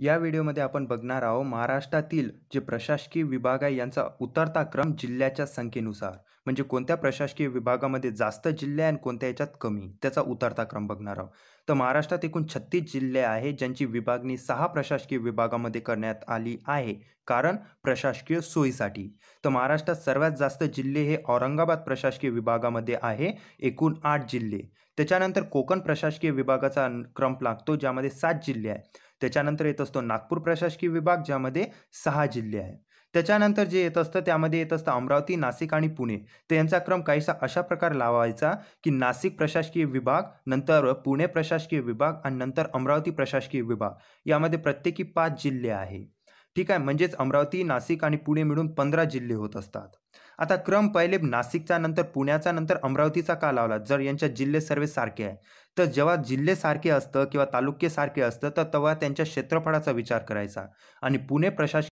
या व्हिडिओमध्ये आपण बघणार आहोत महाराष्ट्रातील जे प्रशासकीय विभाग आहे यांचा उतरता क्रम जिल्ह्याच्या संख्येनुसार म्हणजे कोणत्या प्रशासकीय विभागामध्ये जास्त जिल्हे आणि कोणत्या याच्यात कमी त्याचा उतरता क्रम बघणार आहोत तर महाराष्ट्रात एकूण छत्तीस जिल्हे आहे ज्यांची विभागणी सहा प्रशासकीय विभागामध्ये करण्यात आली आहे कारण प्रशासकीय सोयीसाठी तर महाराष्ट्रात सर्वात जास्त जिल्हे हे औरंगाबाद प्रशासकीय विभागामध्ये आहे एकूण आठ जिल्हे त्याच्यानंतर कोकण प्रशासकीय विभागाचा क्रम लागतो ज्यामध्ये सात जिल्हे आहे त्याच्यानंतर येत असतो नागपूर प्रशासकीय विभाग ज्यामध्ये सहा जिल्हे आहे त्याच्यानंतर जे येत असतं त्यामध्ये येत असतं अमरावती नाशिक आणि पुणे तर यांचा क्रम काहीसा अशा प्रकार लावायचा की नाशिक प्रशासकीय विभाग नंतर पुणे प्रशासकीय विभाग आणि नंतर अमरावती प्रशासकीय विभाग यामध्ये प्रत्येकी पाच जिल्हे आहे ठीक आहे म्हणजेच अमरावती नाशिक आणि पुणे मिळून पंधरा जिल्हे होत असतात आता क्रम पहिले नाशिकचा नंतर पुण्याचा नंतर अमरावतीचा का लावला जर यांच्या जिल्हे सर्वे सारखे आहे तर जेव्हा जिल्हे सारखे असतं किंवा तालुके सारखे असतं तर तेव्हा त्यांच्या क्षेत्रफळाचा विचार करायचा आणि पुणे प्रशासन